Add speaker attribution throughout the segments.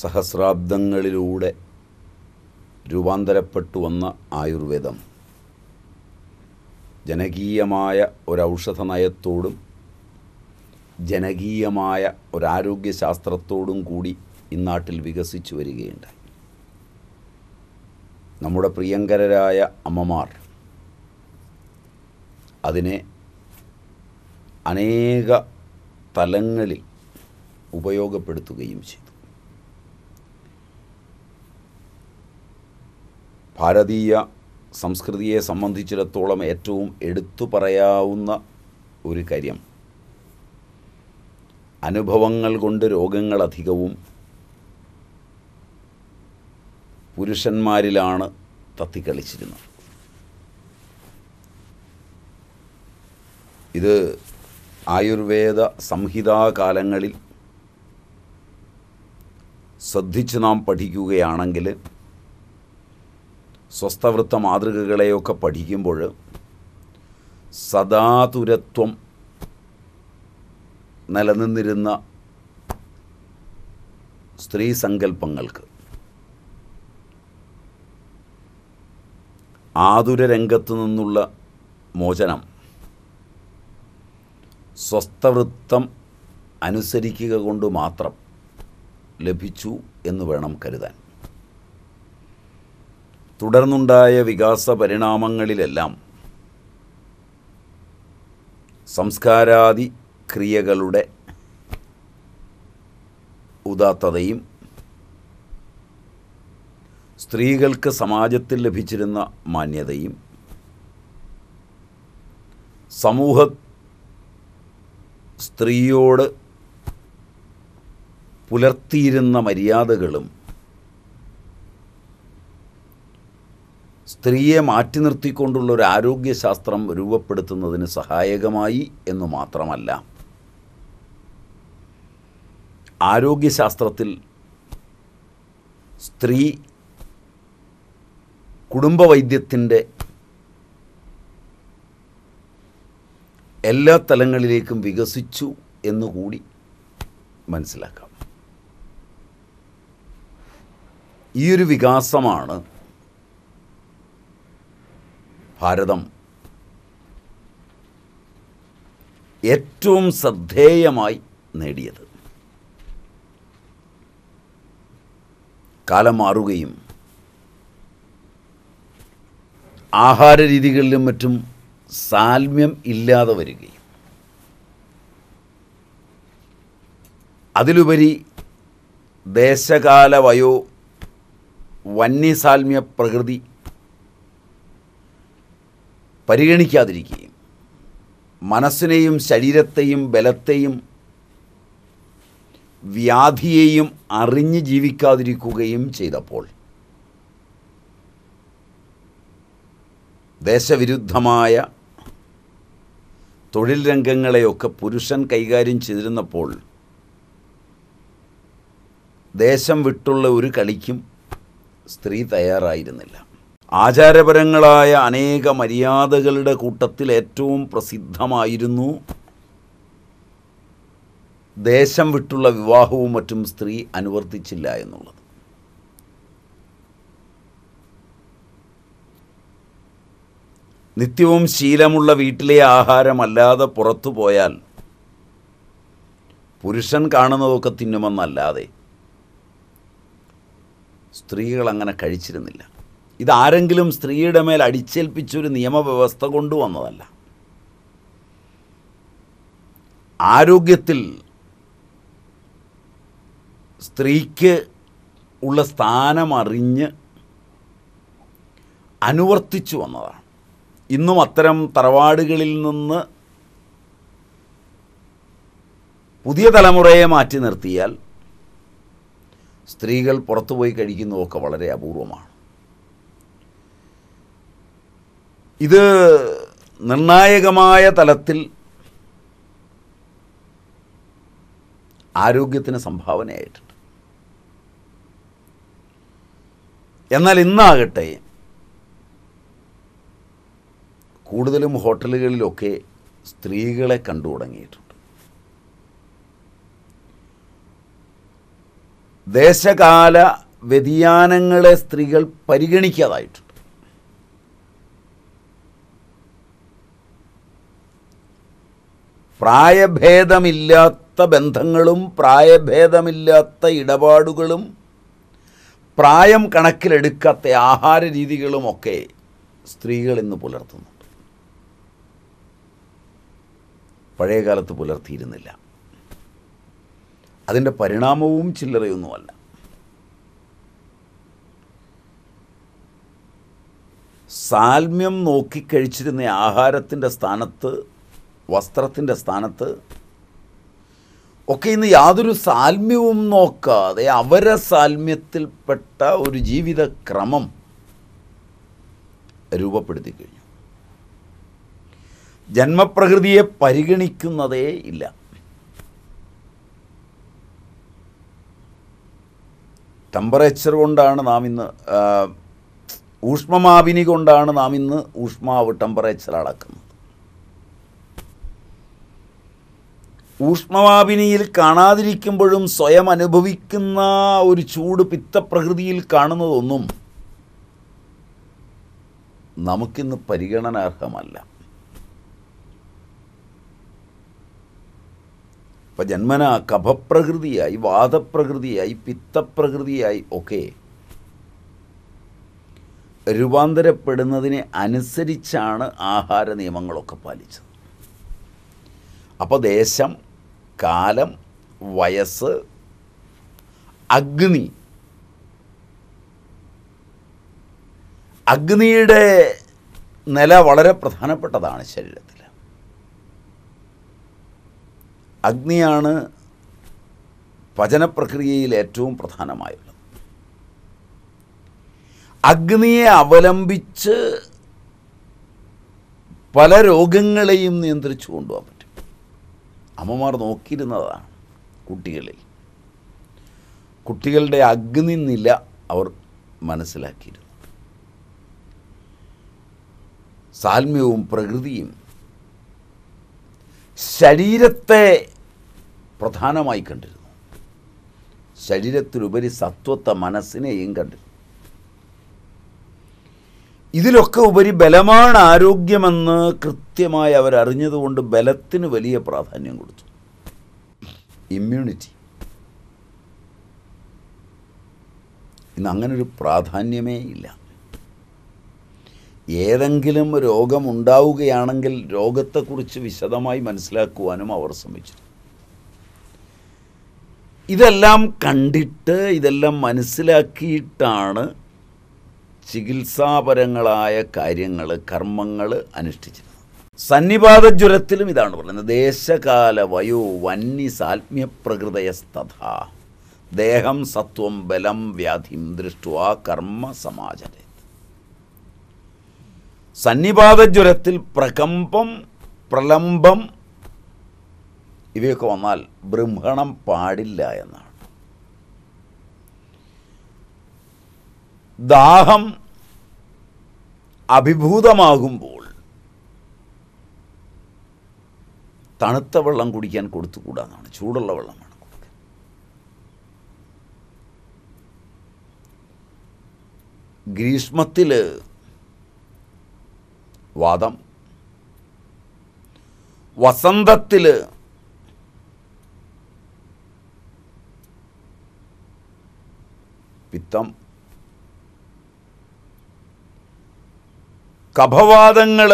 Speaker 1: സഹസ്രാബ്ദങ്ങളിലൂടെ രൂപാന്തരപ്പെട്ടു വന്ന ആയുർവേദം ജനകീയമായ ഒരൗഷധ നയത്തോടും ജനകീയമായ ഒരാരോഗ്യശാസ്ത്രത്തോടും കൂടി ഇന്നാട്ടിൽ വികസിച്ചു വരികയുണ്ട് നമ്മുടെ പ്രിയങ്കരരായ അമ്മമാർ അതിനെ അനേക തലങ്ങളിൽ ഉപയോഗപ്പെടുത്തുകയും ചെയ്തു ഭാരതീയ സംസ്കൃതിയെ സംബന്ധിച്ചിടത്തോളം ഏറ്റവും എടുത്തു പറയാവുന്ന ഒരു കാര്യം അനുഭവങ്ങൾ കൊണ്ട് രോഗങ്ങൾ അധികവും പുരുഷന്മാരിലാണ് തത്തിക്കളിച്ചിരുന്നത് ഇത് ആയുർവേദ സംഹിതാ കാലങ്ങളിൽ ശ്രദ്ധിച്ച് നാം പഠിക്കുകയാണെങ്കിൽ സ്വസ്ഥവൃത്ത മാതൃകകളെയൊക്കെ പഠിക്കുമ്പോൾ സദാതുരത്വം നിലനിന്നിരുന്ന സ്ത്രീ സങ്കല്പങ്ങൾക്ക് ആതുര രംഗത്തു നിന്നുള്ള മോചനം സ്വസ്ഥവൃത്തം അനുസരിക്കുക കൊണ്ട് മാത്രം ലഭിച്ചു എന്ന് വേണം കരുതാൻ തുടർന്നുണ്ടായ വികാസ പരിണാമങ്ങളിലെല്ലാം സംസ്കാരാദി ക്രിയകളുടെ ഉദാത്തതയും സ്ത്രീകൾക്ക് സമാജത്തിൽ ലഭിച്ചിരുന്ന മാന്യതയും സമൂഹ സ്ത്രീയോട് പുലർത്തിയിരുന്ന മര്യാദകളും സ്ത്രീയെ മാറ്റി നിർത്തിക്കൊണ്ടുള്ള ഒരു ആരോഗ്യശാസ്ത്രം രൂപപ്പെടുത്തുന്നതിന് സഹായകമായി എന്ന് മാത്രമല്ല ആരോഗ്യശാസ്ത്രത്തിൽ സ്ത്രീ കുടുംബവൈദ്യത്തിൻ്റെ എല്ലാ തലങ്ങളിലേക്കും വികസിച്ചു എന്നുകൂടി മനസ്സിലാക്കാം ഈ ഒരു വികാസമാണ് ഭാരതം ഏറ്റവും ശ്രദ്ധേയമായി നേടിയത് കാലം മാറുകയും ആഹാര രീതികളിലും മറ്റും സാൽമ്യം ഇല്ലാതെ വരികയും അതിലുപരി ദേശകാല വയോ വന്യസാൽമ്യ പ്രകൃതി പരിഗണിക്കാതിരിക്കുകയും മനസ്സിനെയും ശരീരത്തെയും ബലത്തെയും വ്യാധിയെയും അറിഞ്ഞ് ജീവിക്കാതിരിക്കുകയും ചെയ്തപ്പോൾ ദേശവിരുദ്ധമായ തൊഴിൽ രംഗങ്ങളെയൊക്കെ പുരുഷൻ കൈകാര്യം ചെയ്തിരുന്നപ്പോൾ ദേശം വിട്ടുള്ള ഒരു കളിക്കും സ്ത്രീ തയ്യാറായിരുന്നില്ല ആചാരപരങ്ങളായ അനേക മര്യാദകളുടെ കൂട്ടത്തിൽ ഏറ്റവും പ്രസിദ്ധമായിരുന്നു ദേശം വിട്ടുള്ള വിവാഹവും മറ്റും സ്ത്രീ അനുവർത്തിച്ചില്ല എന്നുള്ളത് നിത്യവും ശീലമുള്ള വീട്ടിലെ ആഹാരമല്ലാതെ പുറത്തു പോയാൽ പുരുഷൻ കാണുന്നതൊക്കെ തിന്നുമെന്നല്ലാതെ സ്ത്രീകൾ അങ്ങനെ കഴിച്ചിരുന്നില്ല ഇതാരെങ്കിലും സ്ത്രീയുടെ മേൽ അടിച്ചേൽപ്പിച്ചൊരു നിയമവ്യവസ്ഥ കൊണ്ടുവന്നതല്ല ആരോഗ്യത്തിൽ സ്ത്രീക്ക് ഉള്ള സ്ഥാനമറിഞ്ഞ് അനുവർത്തിച്ചു വന്നതാണ് ഇന്നും അത്തരം തറവാടുകളിൽ നിന്ന് പുതിയ തലമുറയെ മാറ്റി നിർത്തിയാൽ സ്ത്രീകൾ പുറത്തുപോയി കഴിക്കുന്നതൊക്കെ വളരെ അപൂർവമാണ് ഇത് നിർണായകമായ തലത്തിൽ ആരോഗ്യത്തിന് സംഭാവനയായിട്ടുണ്ട് എന്നാൽ ഇന്നാകട്ടെ കൂടുതലും ഹോട്ടലുകളിലൊക്കെ സ്ത്രീകളെ കണ്ടു തുടങ്ങിയിട്ടുണ്ട് ദേശകാല വ്യതിയാനങ്ങളെ സ്ത്രീകൾ പരിഗണിക്കാതായിട്ടുണ്ട് പ്രായഭേദമില്ലാത്ത ബന്ധങ്ങളും പ്രായഭേദമില്ലാത്ത ഇടപാടുകളും പ്രായം കണക്കിലെടുക്കാത്ത ആഹാര രീതികളുമൊക്കെ സ്ത്രീകൾ ഇന്ന് പുലർത്തുന്നുണ്ട് പഴയകാലത്ത് പുലർത്തിയിരുന്നില്ല അതിൻ്റെ പരിണാമവും ചില്ലറയൊന്നുമല്ല സാൽമ്യം നോക്കിക്കഴിച്ചിരുന്ന ആഹാരത്തിൻ്റെ സ്ഥാനത്ത് വസ്ത്രത്തിൻ്റെ സ്ഥാനത്ത് ഒക്കെ ഇന്ന് യാതൊരു സാൽമ്യവും നോക്കാതെ അവരെ സാൽമ്യത്തിൽപ്പെട്ട ഒരു ജീവിതക്രമം രൂപപ്പെടുത്തി കഴിഞ്ഞു ജന്മപ്രകൃതിയെ പരിഗണിക്കുന്നതേ ഇല്ല ടെമ്പറേച്ചർ കൊണ്ടാണ് നാം ഇന്ന് ഊഷ്മമാവിനി കൊണ്ടാണ് നാം ഇന്ന് ഊഷ്മാവ് ടെമ്പറേച്ചർ അളക്കുന്നത് ഊഷ്മവാപിനിയിൽ കാണാതിരിക്കുമ്പോഴും സ്വയം അനുഭവിക്കുന്ന ഒരു ചൂട് പിത്തപ്രകൃതിയിൽ കാണുന്നതൊന്നും നമുക്കിന്ന് പരിഗണനാർഹമല്ല ഇപ്പം ജന്മന കഭപ്രകൃതിയായി വാദപ്രകൃതിയായി പിത്തപ്രകൃതിയായി ഒക്കെ രൂപാന്തരപ്പെടുന്നതിനെ അനുസരിച്ചാണ് ആഹാര നിയമങ്ങളൊക്കെ പാലിച്ചത് അപ്പോൾ ദേശം കാലം വയസ്സ് അഗ്നി അഗ്നിയുടെ നില വളരെ പ്രധാനപ്പെട്ടതാണ് ശരീരത്തിൽ അഗ്നിയാണ് പചനപ്രക്രിയയിൽ ഏറ്റവും പ്രധാനമായുള്ളത് അഗ്നിയെ അവലംബിച്ച് പല രോഗങ്ങളെയും നിയന്ത്രിച്ചു കൊണ്ടുപോകാൻ പറ്റും അമ്മമാർ നോക്കിയിരുന്നതാണ് കുട്ടികളിൽ കുട്ടികളുടെ അഗ്നി നില അവർ മനസ്സിലാക്കിയിരുന്നു സാൽമ്യവും പ്രകൃതിയും ശരീരത്തെ പ്രധാനമായി കണ്ടിരുന്നു ശരീരത്തിലുപരി സത്വത്തെ മനസ്സിനെയും കണ്ടിരുന്നു ഇതിലൊക്കെ ഉപരി ബലമാണ് ആരോഗ്യമെന്ന് കൃത്യമായി അവരറിഞ്ഞതുകൊണ്ട് ബലത്തിന് വലിയ പ്രാധാന്യം കൊടുത്തു ഇമ്മ്യൂണിറ്റി ഇന്ന് അങ്ങനൊരു പ്രാധാന്യമേ ഇല്ല ഏതെങ്കിലും രോഗമുണ്ടാവുകയാണെങ്കിൽ രോഗത്തെക്കുറിച്ച് വിശദമായി മനസ്സിലാക്കുവാനും അവർ ശ്രമിച്ചു ഇതെല്ലാം കണ്ടിട്ട് ഇതെല്ലാം മനസ്സിലാക്കിയിട്ടാണ് ചികിത്സാപരങ്ങളായ കാര്യങ്ങൾ കർമ്മങ്ങൾ അനുഷ്ഠിച്ചിരുന്നു സന്നിപാത ജ്വരത്തിലും ഇതാണ് പറയുന്നത് ദേശകാല വയോ വന്നി സാത്മ്യപ്രകൃതയസ്തഥ ദേഹം സത്വം ബലം വ്യാധിം ദൃഷ്ടുവാ കർമ്മ സമാചര ജ്വരത്തിൽ പ്രകമ്പം പ്രലംബം ഇവയൊക്കെ വന്നാൽ ബ്രഹ്മണം പാടില്ല എന്നാണ് ദാഹം അഭിഭൂതമാകുമ്പോൾ തണുത്ത വെള്ളം കുടിക്കാൻ കൊടുത്തുകൂടാന്നാണ് ചൂടുള്ള വെള്ളമാണ് കൊടുക്കുക ഗ്രീഷ്മത്തിൽ വാദം വസന്തത്തിൽ പിത്തം കഭവാദങ്ങൾ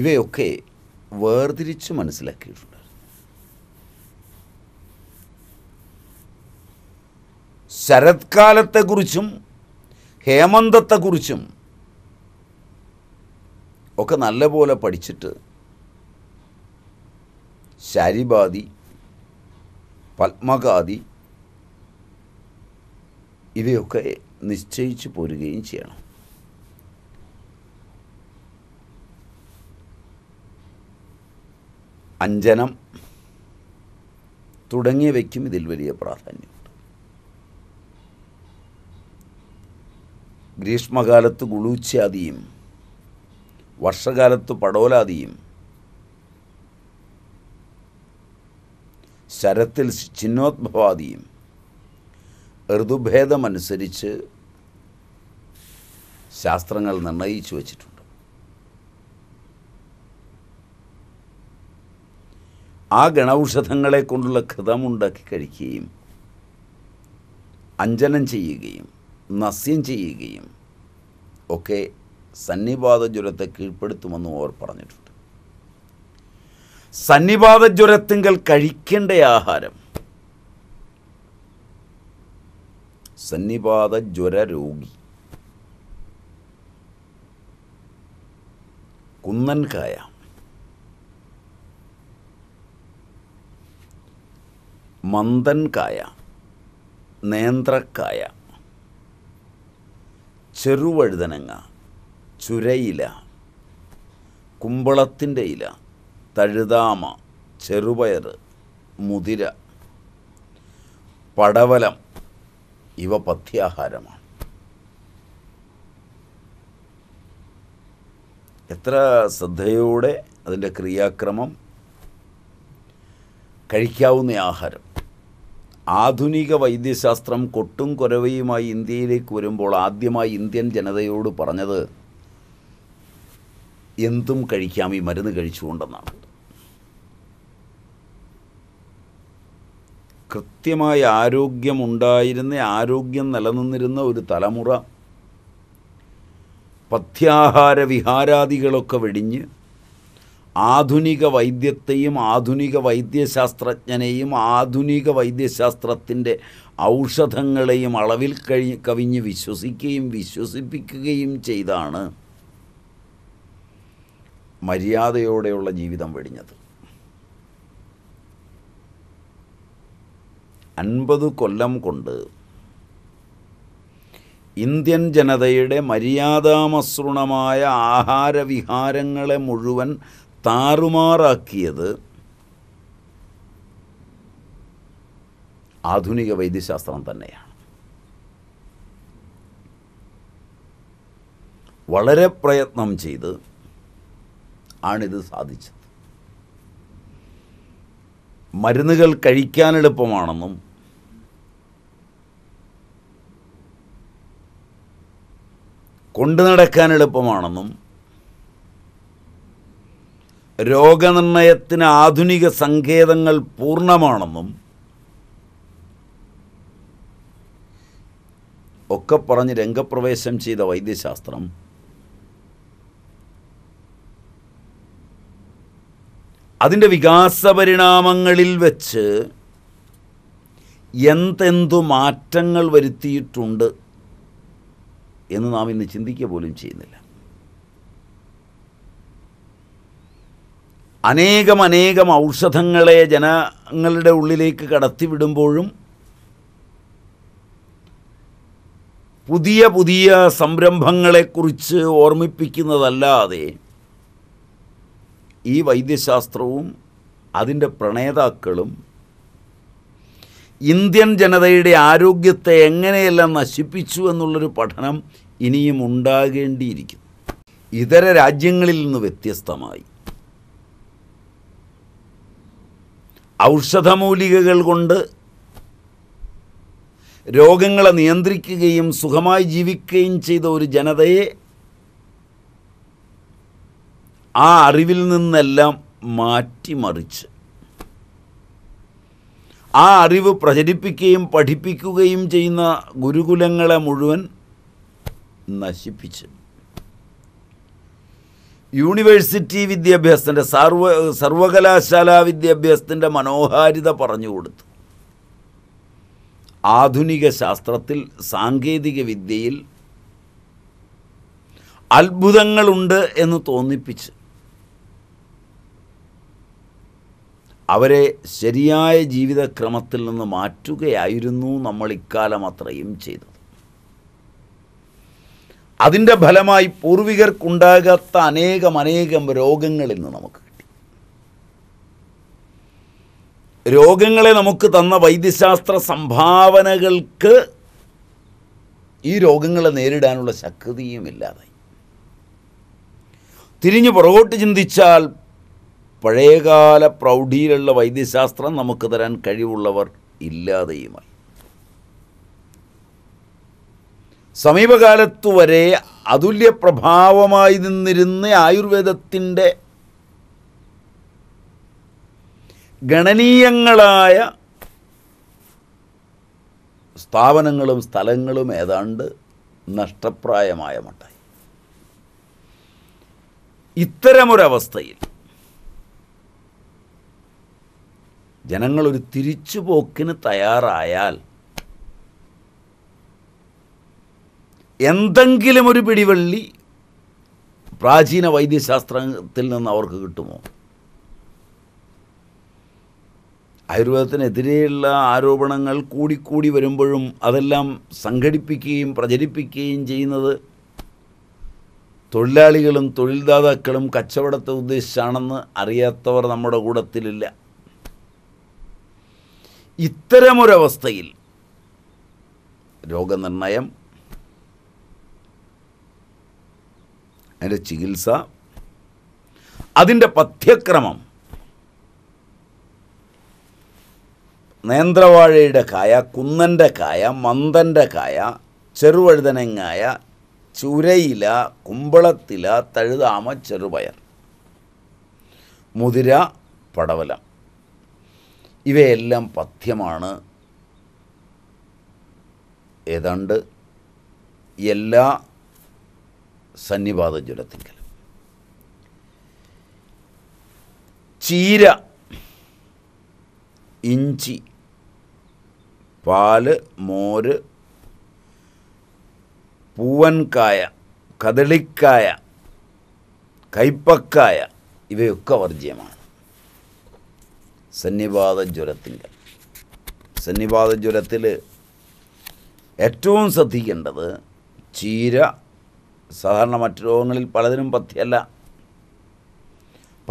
Speaker 1: ഇവയൊക്കെ വേർതിരിച്ച് മനസ്സിലാക്കിയിട്ടുണ്ട് ശരത്കാലത്തെക്കുറിച്ചും ഹേമന്തത്തെക്കുറിച്ചും ഒക്കെ നല്ലപോലെ പഠിച്ചിട്ട് ശരിബാദി പത്മകാദി ഇവയൊക്കെ നിശ്ചയിച്ചു പോരുകയും ചെയ്യണം അഞ്ജനം തുടങ്ങിയവയ്ക്കും ഇതിൽ വലിയ പ്രാധാന്യമുണ്ട് ഗ്രീഷ്മകാലത്ത് ഗുളൂച്ചാദിയും വർഷകാലത്ത് പടോലാദിയും ശരത്തിൽ ചിഹ്നോത്ഭവാദിയും ഋതുഭേദമനുസരിച്ച് ശാസ്ത്രങ്ങൾ നിർണയിച്ചു വച്ചിട്ടുണ്ട് ആ ഗണൌഷധങ്ങളെ കൊണ്ടുള്ള ഘൃതമുണ്ടാക്കി കഴിക്കുകയും അഞ്ജനം ചെയ്യുകയും നസ്യം ചെയ്യുകയും ഒക്കെ സന്നിപാത ജ്വരത്തെ കീഴ്പ്പെടുത്തുമെന്ന് അവർ പറഞ്ഞിട്ടുണ്ട് സന്നിപാത ജ്വരത്തിങ്കൽ കഴിക്കേണ്ട ആഹാരം സന്നിപാത ജ്വര രോഗി കുന്നൻകായ മന്ദൻകായ നേന്ത്രക്കായ ചെറുവഴുതനങ്ങ ചുരയില കുമ്പളത്തിൻ്റെ ഇല തഴുതാമ ചെറുപയർ മുതിര പടവലം ഇവ പഥ്യാഹാരമാണ് എത്ര ശ്രദ്ധയോടെ അതിൻ്റെ ക്രിയാക്രമം കഴിക്കാവുന്ന ആഹാരം ആധുനിക വൈദ്യശാസ്ത്രം കൊട്ടും കുരവയുമായി ഇന്ത്യയിലേക്ക് വരുമ്പോൾ ആദ്യമായി ഇന്ത്യൻ ജനതയോട് പറഞ്ഞത് എന്തും കഴിക്കാം ഈ മരുന്ന് കഴിച്ചുകൊണ്ടെന്നാണ് കൃത്യമായ ആരോഗ്യമുണ്ടായിരുന്ന ആരോഗ്യം നിലനിന്നിരുന്ന ഒരു തലമുറ പഥ്യാഹാര വിഹാരാദികളൊക്കെ വെടിഞ്ഞ് ആധുനിക വൈദ്യത്തെയും ആധുനിക വൈദ്യശാസ്ത്രജ്ഞനെയും ആധുനിക വൈദ്യശാസ്ത്രത്തിൻ്റെ ഔഷധങ്ങളെയും അളവിൽ കഴി കവിഞ്ഞ് വിശ്വസിക്കുകയും വിശ്വസിപ്പിക്കുകയും ചെയ്താണ് മര്യാദയോടെയുള്ള ജീവിതം വെടിഞ്ഞത് അൻപത് കൊല്ലം കൊണ്ട് ഇന്ത്യൻ ജനതയുടെ മര്യാദാമസൃണമായ ആഹാരവിഹാരങ്ങളെ മുഴുവൻ താറുമാറാക്കിയത് ആധുനിക വൈദ്യശാസ്ത്രം തന്നെയാണ് വളരെ പ്രയത്നം ചെയ്ത് ആണിത് സാധിച്ചത് മരുന്നുകൾ കഴിക്കാൻ എളുപ്പമാണെന്നും കൊണ്ടു നടക്കാൻ എളുപ്പമാണെന്നും രോഗനിർണയത്തിന് ആധുനിക സങ്കേതങ്ങൾ പൂർണ്ണമാണെന്നും ഒക്കെ പറഞ്ഞ് രംഗപ്രവേശം ചെയ്ത വൈദ്യശാസ്ത്രം അതിൻ്റെ വികാസപരിണാമങ്ങളിൽ വെച്ച് എന്തെന്തു മാറ്റങ്ങൾ വരുത്തിയിട്ടുണ്ട് എന്ന് നാം ഇന്ന് ചിന്തിക്കുക പോലും ചെയ്യുന്നില്ല അനേകം അനേകം ഔഷധങ്ങളെ ജനങ്ങളുടെ ഉള്ളിലേക്ക് കടത്തിവിടുമ്പോഴും പുതിയ പുതിയ സംരംഭങ്ങളെക്കുറിച്ച് ഓർമ്മിപ്പിക്കുന്നതല്ലാതെ ഈ വൈദ്യശാസ്ത്രവും അതിൻ്റെ പ്രണേതാക്കളും ഇന്ത്യൻ ജനതയുടെ ആരോഗ്യത്തെ എങ്ങനെയെല്ലാം നശിപ്പിച്ചു എന്നുള്ളൊരു പഠനം ഇനിയും ഉണ്ടാകേണ്ടിയിരിക്കുന്നു ഇതര രാജ്യങ്ങളിൽ നിന്ന് വ്യത്യസ്തമായി ഔഷധമൂലികകൾ കൊണ്ട് രോഗങ്ങളെ നിയന്ത്രിക്കുകയും സുഖമായി ജീവിക്കുകയും ചെയ്ത ഒരു ജനതയെ ആ അറിവിൽ നിന്നെല്ലാം മാറ്റിമറിച്ച് ആ അറിവ് പ്രചരിപ്പിക്കുകയും പഠിപ്പിക്കുകയും ചെയ്യുന്ന ഗുരുകുലങ്ങളെ മുഴുവൻ നശിപ്പിച്ച് യൂണിവേഴ്സിറ്റി വിദ്യാഭ്യാസത്തിൻ്റെ സർവ സർവകലാശാല വിദ്യാഭ്യാസത്തിൻ്റെ മനോഹാരിത പറഞ്ഞു കൊടുത്തു ആധുനിക ശാസ്ത്രത്തിൽ സാങ്കേതിക വിദ്യയിൽ അത്ഭുതങ്ങളുണ്ട് എന്ന് തോന്നിപ്പിച്ച് അവരെ ശരിയായ ജീവിതക്രമത്തിൽ നിന്ന് മാറ്റുകയായിരുന്നു നമ്മൾ ഇക്കാലം അത്രയും ചെയ്തത് അതിൻ്റെ ഫലമായി പൂർവികർക്കുണ്ടാകാത്ത അനേകം അനേകം രോഗങ്ങൾ ഇന്ന് നമുക്ക് കിട്ടി രോഗങ്ങളെ നമുക്ക് തന്ന വൈദ്യശാസ്ത്ര സംഭാവനകൾക്ക് ഈ രോഗങ്ങളെ നേരിടാനുള്ള ശക്തിയും ഇല്ലാതായി തിരിഞ്ഞു പുറകോട്ട് ചിന്തിച്ചാൽ പഴയകാല പ്രൗഢിയിലുള്ള വൈദ്യശാസ്ത്രം നമുക്ക് തരാൻ കഴിവുള്ളവർ ഇല്ലാതെയുമായി സമീപകാലത്തു വരെ അതുല്യ പ്രഭാവമായി നിന്നിരുന്ന ആയുർവേദത്തിൻ്റെ ഗണനീയങ്ങളായ സ്ഥാപനങ്ങളും സ്ഥലങ്ങളും ഏതാണ്ട് നഷ്ടപ്രായമായ മട്ടായി ഇത്തരമൊരവസ്ഥയിൽ ജനങ്ങളൊരു തിരിച്ചുപോക്കിന് തയ്യാറായാൽ എന്തെങ്കിലും ഒരു പിടിവള്ളി പ്രാചീന വൈദ്യശാസ്ത്രത്തിൽ നിന്ന് അവർക്ക് കിട്ടുമോ ആയുർവേദത്തിനെതിരെയുള്ള ആരോപണങ്ങൾ കൂടിക്കൂടി വരുമ്പോഴും അതെല്ലാം സംഘടിപ്പിക്കുകയും പ്രചരിപ്പിക്കുകയും ചെയ്യുന്നത് തൊഴിലാളികളും തൊഴിൽദാതാക്കളും കച്ചവടത്തെ ഉദ്ദേശിച്ചാണെന്ന് അറിയാത്തവർ നമ്മുടെ കൂടത്തിലില്ല ഇത്തരമൊരവസ്ഥയിൽ രോഗനിർണയം അതിൻ്റെ ചികിത്സ അതിൻ്റെ പഥ്യക്രമം നേന്ത്രവാഴയുടെ കായ കുന്നൻ്റെ കായ മന്ദൻ്റെ കായ ചെറുവഴുതനങ്ങായ ചുരയില കുമ്പളത്തില തഴുതാമ ചെറുപയർ മുതിര പടവലം ഇവയെല്ലാം പഥ്യമാണ് ഏതാണ്ട് എല്ലാ സന്നിപാത ജ്വലത്തിങ്കൽ ചീര ഇഞ്ചി പാല് മോര് പൂവൻകായ കദളിക്കായ കൈപ്പക്കായ ഇവയൊക്കെ വർജ്യമാണ് സന്നിപാത ജ്വരത്തിൻ്റെ സന്നിപാത ജ്വരത്തിൽ ഏറ്റവും ശ്രദ്ധിക്കേണ്ടത് ചീര സാധാരണ മറ്റു രോഗങ്ങളിൽ പലതിനും പഥ്യമല്ല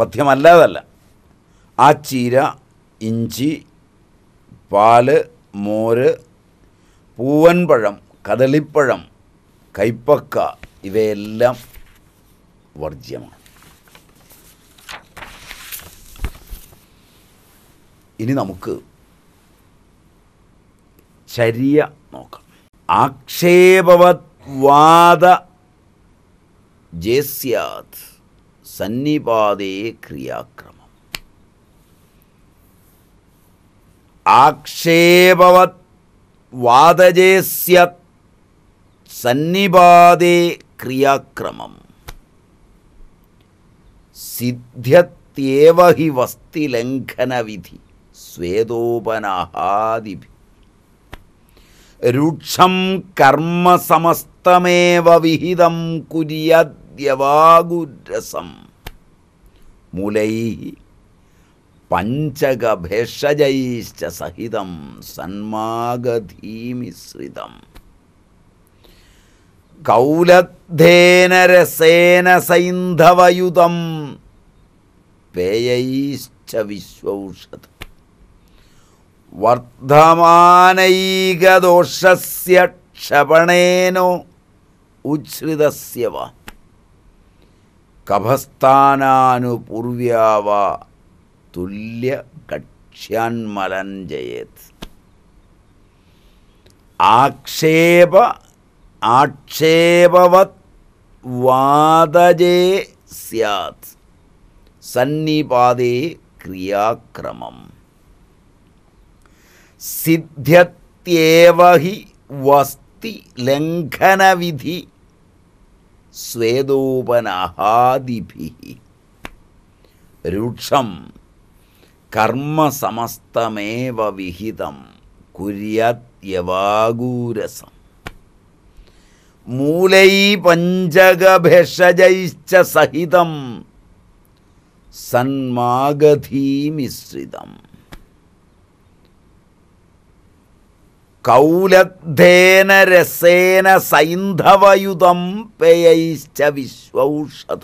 Speaker 1: പഥ്യമല്ലാതല്ല ആ ചീര ഇഞ്ചി പാല് മോര് പൂവൻപഴം കദളിപ്പഴം കൈപ്പക്ക ഇവയെല്ലാം വർജ്യമാണ് ഇനി നമുക്ക് ചര്യ നോക്കാം ആക്ഷേപവത് വാദ ജേസ്യാത് സന്നിപാതേ ക്രിയാക്രമം ആക്ഷേപവത് വാദജേസ്യത് സന്നിപാതേ ക്രിയാക്രമം സിദ്ധ്യത്യേവ ഹി വസ്തിലംഘനവിധി स्वेदोपनाहादिभि रुक्षं कर्म समस्तमेव विहितं कुर्याद्यवागुरसं मुलैः पञ्चगभेषजैश्च सहितं सन्मागधीमिश्रितं कौलद्धेन रसेन सैन्धवयुतं पेयैश्च विश्वौषधम् വർദ്ധമാനൈകദോഷണേനോ ക്ഷപണേനോ ഉച്ഛ്രിതസ്യവ തുല്യകക്ഷ്യാൻമലഞ്ജയത് ആക്ഷേപ ആക്ഷേപവത് വാദജേ സ്യാത് സന്നിപാതേ ക്രിയാക്രമം सिद्ध्यत्येव हि वस्ति लङ्घनविधि स्वेदोपनाहादिभिः रुक्षं कर्मसमस्तमेव विहितं कुर्याद्यवागूरसं मूलैपञ्जगभेशजैश्च सहितं सन्मागधीमिश्रितम् കൗലദ്ധേന രസേന സൈന്ധവയുധം പേയൈശ്ച വിശ്വൗഷധ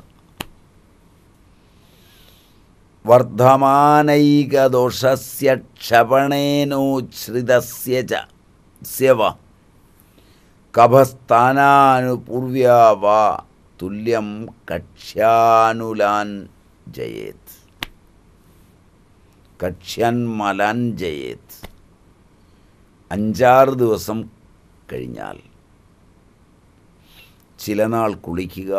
Speaker 1: വർദ്ധമാനൈകദോഷസ്യ ക്ഷപണേനോച്ഛ്രിതസ്യ ച സ്യവ കഭസ്ഥാനാനുപൂർവ്യ വാ തുല്യം കക്ഷ്യാനുലാൻ ജയേത് കക്ഷ്യന്മലാൻ ജയേത് അഞ്ചാറ് ദിവസം കഴിഞ്ഞാൽ ചില നാൾ കുളിക്കുക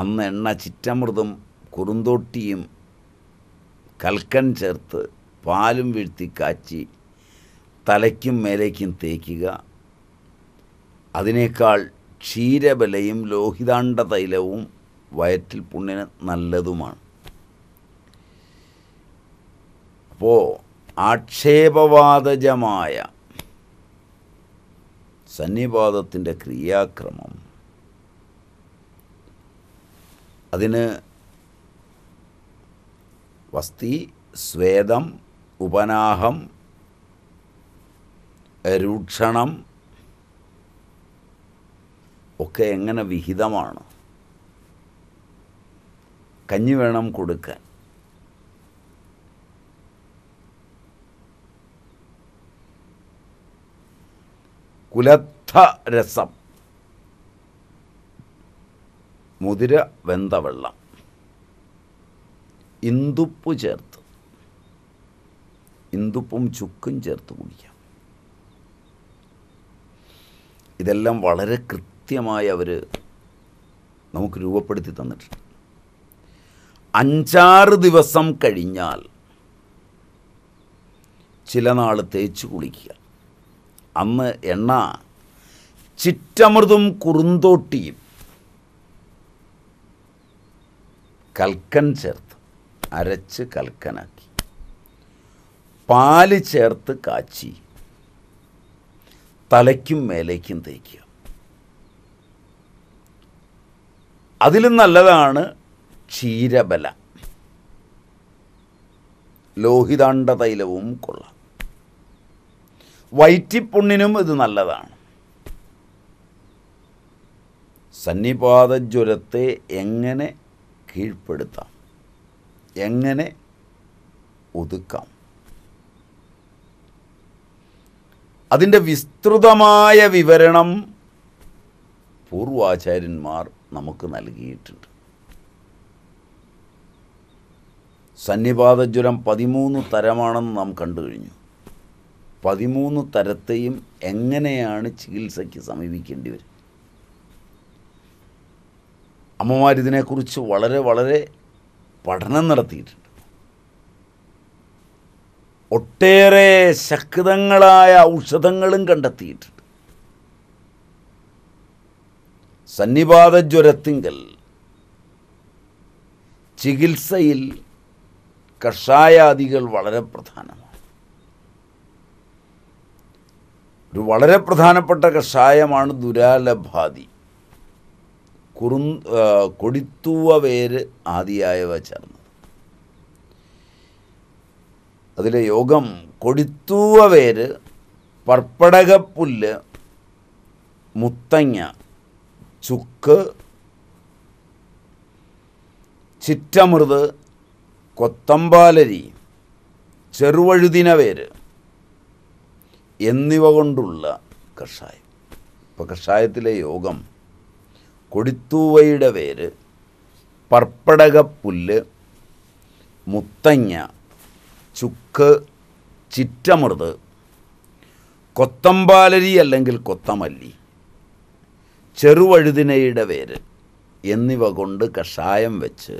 Speaker 1: അന്ന് എണ്ണ ചിറ്റമൃതും കുറുന്തോട്ടിയും കൽക്കൻ ചേർത്ത് പാലും വീഴ്ത്തി കാച്ചി തലയ്ക്കും മേലേക്കും തേക്കുക അതിനേക്കാൾ ക്ഷീരബലയും ലോഹിതാണ്ട തൈലവും വയറ്റിൽ പുണ്യന് നല്ലതുമാണ് അപ്പോൾ ആക്ഷേപവാദജമായ സന്നിപാതത്തിൻ്റെ ക്രിയാക്രമം അതിന് വസ്തി സ്വേദം ഉപനാഹം രൂക്ഷണം ഒക്കെ എങ്ങനെ വിഹിതമാണ് കഞ്ഞി വേണം കൊടുക്കാൻ കുലത്ത രസം മുതിര വെന്ത വെള്ളം ഇന്ദുപ്പ് ചേർത്ത് ഇന്ദുപ്പും ചുക്കും ചേർത്ത് കുടിക്കാം ഇതെല്ലാം വളരെ കൃത്യമായി അവർ നമുക്ക് രൂപപ്പെടുത്തി തന്നിട്ടുണ്ട് അഞ്ചാറ് ദിവസം കഴിഞ്ഞാൽ ചില നാൾ തേച്ച് കുളിക്കുക അന്ന് എണ്ണ ചിറ്റമൃതും കുറുന്തോട്ടിയും കൽക്കൻ ചേർത്ത് അരച്ച് കൽക്കനാക്കി പാല് ചേർത്ത് കാച്ചി തലയ്ക്കും മേലേക്കും തേക്കുക അതിലും നല്ലതാണ് ക്ഷീരബല ലോഹിതാണ്ട തൈലവും കൊള്ളാം വയറ്റിപ്പുണ്ണിനും ഇത് നല്ലതാണ് ജ്വരത്തെ എങ്ങനെ കീഴ്പ്പെടുത്താം എങ്ങനെ ഒതുക്കാം അതിൻ്റെ വിസ്തൃതമായ വിവരണം പൂർവാചാര്യന്മാർ നമുക്ക് നൽകിയിട്ടുണ്ട് ജ്വരം പതിമൂന്ന് തരമാണെന്ന് നാം കണ്ടു കഴിഞ്ഞു പതിമൂന്ന് തരത്തെയും എങ്ങനെയാണ് ചികിത്സയ്ക്ക് സമീപിക്കേണ്ടി വരും ഇതിനെക്കുറിച്ച് വളരെ വളരെ പഠനം നടത്തിയിട്ടുണ്ട് ഒട്ടേറെ ശക്തങ്ങളായ ഔഷധങ്ങളും കണ്ടെത്തിയിട്ടുണ്ട് സന്നിപാത ജ്വരത്തിങ്കൽ ചികിത്സയിൽ കഷായാദികൾ വളരെ പ്രധാനമാണ് ഒരു വളരെ പ്രധാനപ്പെട്ട കഷായമാണ് ദുരാലഭാതി കുറു കൊടിത്തൂവ വേര് ആദിയായവ ചേർന്നത് അതിലെ യോഗം കൊടിത്തൂവ വേര് പർപ്പടകപ്പുല്ല് മുത്തങ്ങ ചുക്ക് ചിറ്റമൃത് കൊത്തമ്പാലരി ചെറുവഴുതിന വേര് എന്നിവ കൊണ്ടുള്ള കഷായം ഇപ്പോൾ കഷായത്തിലെ യോഗം കൊടിത്തൂവയുടെ പേര് പർപ്പടകപ്പുല്ല് മുത്തങ്ങ ചുക്ക് ചിറ്റമൃത് കൊത്തമ്പാലരി അല്ലെങ്കിൽ കൊത്തമല്ലി ചെറുവഴുതിനയുടെ വേര് എന്നിവ കൊണ്ട് കഷായം വെച്ച്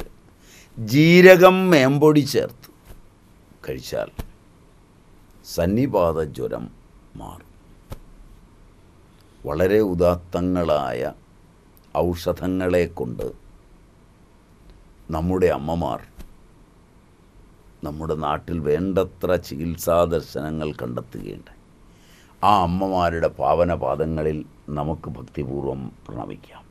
Speaker 1: ജീരകം മേമ്പൊടി ചേർത്ത് കഴിച്ചാൽ സന്നിപാത ജ്വരം മാറും വളരെ ഉദാത്തങ്ങളായ ഔഷധങ്ങളെ കൊണ്ട് നമ്മുടെ അമ്മമാർ നമ്മുടെ നാട്ടിൽ വേണ്ടത്ര ചികിത്സാ ദർശനങ്ങൾ കണ്ടെത്തുകയുണ്ട് ആ അമ്മമാരുടെ പാവനപാദങ്ങളിൽ പാദങ്ങളിൽ നമുക്ക് ഭക്തിപൂർവം പ്രണമിക്കാം